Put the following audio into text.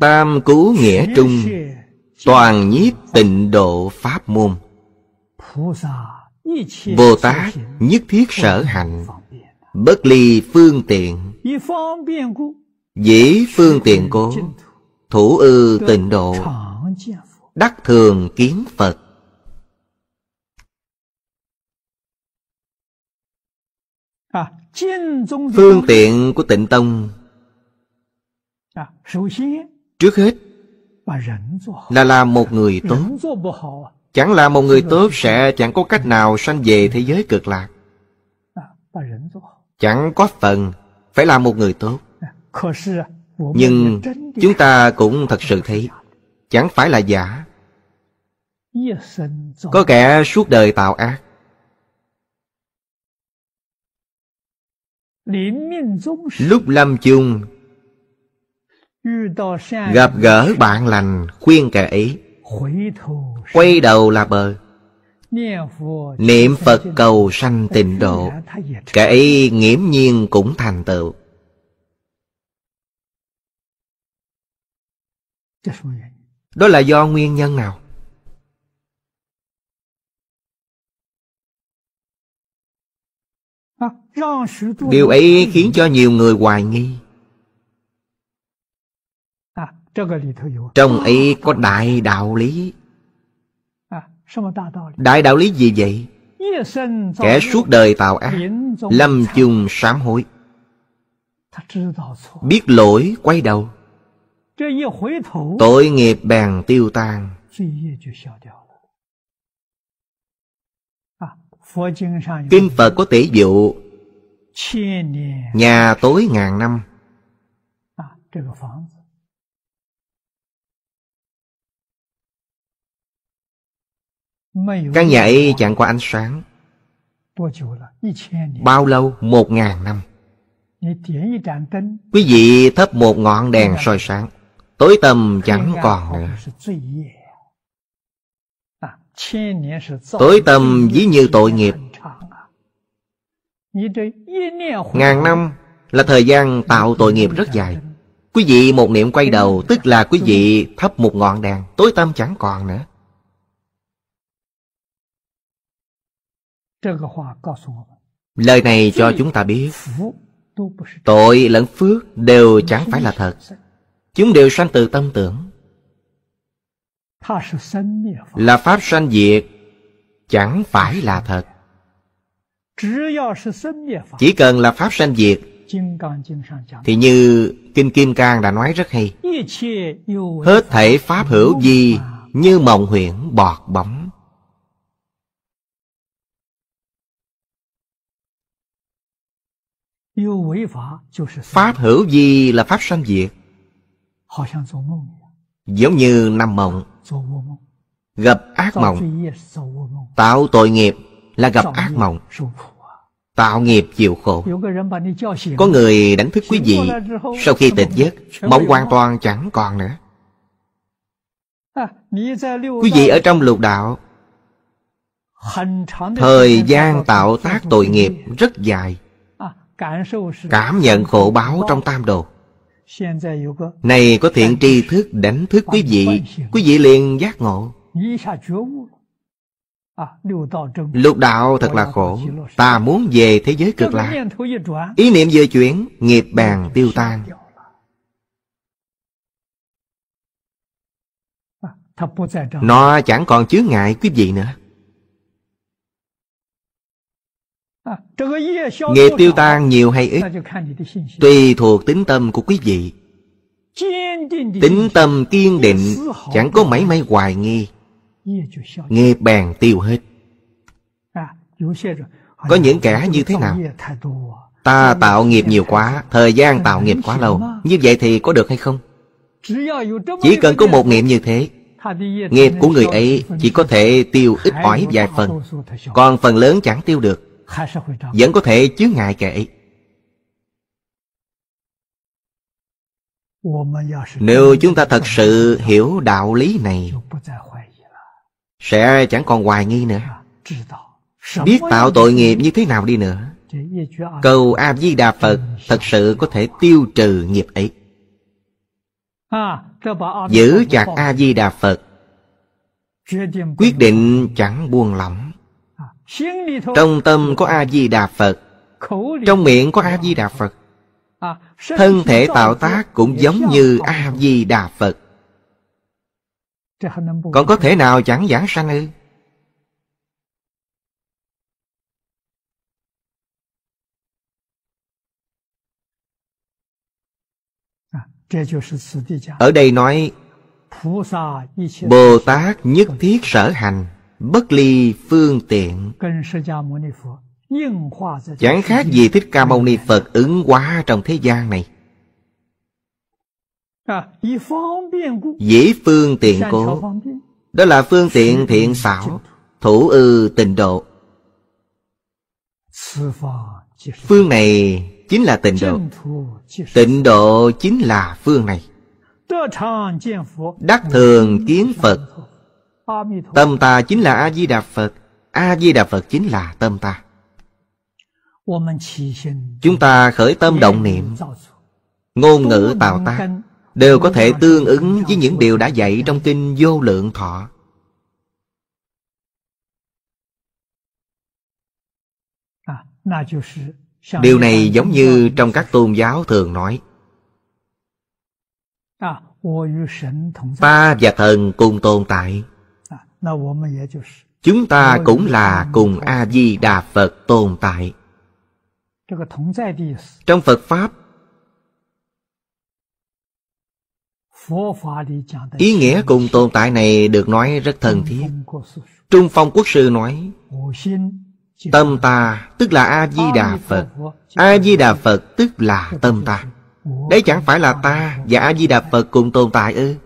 tam cú nghĩa trung toàn nhiếp tịnh độ pháp môn bồ tát nhất thiết sở hạnh bất ly phương tiện dĩ phương tiện cố thủ ư tịnh độ đắc thường kiến phật phương tiện của tịnh tông trước hết là làm một người tốt chẳng là một người tốt sẽ chẳng có cách nào sanh về thế giới cực lạc chẳng có phần phải là một người tốt nhưng chúng ta cũng thật sự thấy chẳng phải là giả có kẻ suốt đời tạo ác lúc lâm chung gặp gỡ bạn lành khuyên kẻ ý quay đầu là bờ niệm phật cầu sanh tịnh độ kẻ ý nghiễm nhiên cũng thành tựu đó là do nguyên nhân nào à, điều ấy khiến cho nhiều người hoài nghi trong ấy có đại đạo lý Đại đạo lý gì vậy? Kẻ suốt đời tạo ác Lâm chung sám hối Biết lỗi quay đầu Tội nghiệp bèn tiêu tan Kinh Phật có tỷ dụ Nhà tối ngàn năm Căn nhà ấy chẳng qua ánh sáng Bao lâu? Một ngàn năm Quý vị thấp một ngọn đèn soi sáng Tối tầm chẳng còn nữa à, Tối tầm ví như tội nghiệp à. Ngàn năm là thời gian tạo tội nghiệp rất dài Quý vị một niệm quay đầu Tức là quý vị thấp một ngọn đèn Tối tâm chẳng còn nữa Lời này cho chúng ta biết Tội lẫn phước đều chẳng phải là thật Chúng đều sanh từ tâm tưởng Là pháp sanh diệt Chẳng phải là thật Chỉ cần là pháp sanh diệt Thì như Kinh Kim Cang đã nói rất hay Hết thể pháp hữu gì Như mộng huyễn bọt bóng Pháp hữu gì là pháp sanh diệt Giống như nằm mộng Gặp ác mộng Tạo tội nghiệp là gặp ác mộng Tạo nghiệp chịu khổ Có người đánh thức quý vị Sau khi tịch giấc Mộng hoàn toàn chẳng còn nữa Quý vị ở trong lục đạo Thời gian tạo tác tội nghiệp rất dài cảm nhận khổ báo trong tam đồ này có thiện tri thức đánh thức quý vị quý vị liền giác ngộ Lục đạo thật là khổ Ta muốn về thế giới cực lạc Ý niệm vừa chuyển Nghiệp bàn tiêu tan Nó chẳng còn chướng ngại quý vị nữa Nghiệp tiêu tan nhiều hay ít Tùy thuộc tính tâm của quý vị Tính tâm kiên định Chẳng có mấy mấy hoài nghi Nghe bèn tiêu hết Có những kẻ như thế nào Ta tạo nghiệp nhiều quá Thời gian tạo nghiệp quá lâu Như vậy thì có được hay không Chỉ cần có một nghiệp như thế Nghiệp của người ấy chỉ có thể tiêu ít ỏi vài phần Còn phần lớn chẳng tiêu được vẫn có thể chứa ngại kệ nếu chúng ta thật sự hiểu đạo lý này sẽ chẳng còn hoài nghi nữa biết tạo tội nghiệp như thế nào đi nữa cầu a di đà phật thật sự có thể tiêu trừ nghiệp ấy giữ chặt a di đà phật quyết định chẳng buông lỏng trong tâm có A-di-đà Phật Trong miệng có A-di-đà Phật Thân thể tạo tác cũng giống như A-di-đà Phật Còn có thể nào chẳng giảng sanh ư? Ở đây nói Bồ Tát nhất thiết sở hành bất ly phương tiện chẳng khác gì thích ca mâu ni phật ứng hóa trong thế gian này dễ phương tiện cố đó là phương tiện thiện xảo thủ ư tình độ phương này chính là tịnh độ tịnh độ chính là phương này đắc thường kiến phật Tâm ta chính là A-di-đà Phật A-di-đà Phật chính là tâm ta Chúng ta khởi tâm động niệm Ngôn ngữ tạo tác Đều có thể tương ứng với những điều đã dạy trong kinh vô lượng thọ à, Điều này giống như trong các tôn giáo thường nói à, Ta và thần cùng tồn tại chúng ta cũng là cùng a di đà phật tồn tại trong phật pháp ý nghĩa cùng tồn tại này được nói rất thân thiết trung phong quốc sư nói tâm ta tức là a di đà phật a di đà phật tức là tâm ta đấy chẳng phải là ta và a di đà phật cùng tồn tại ư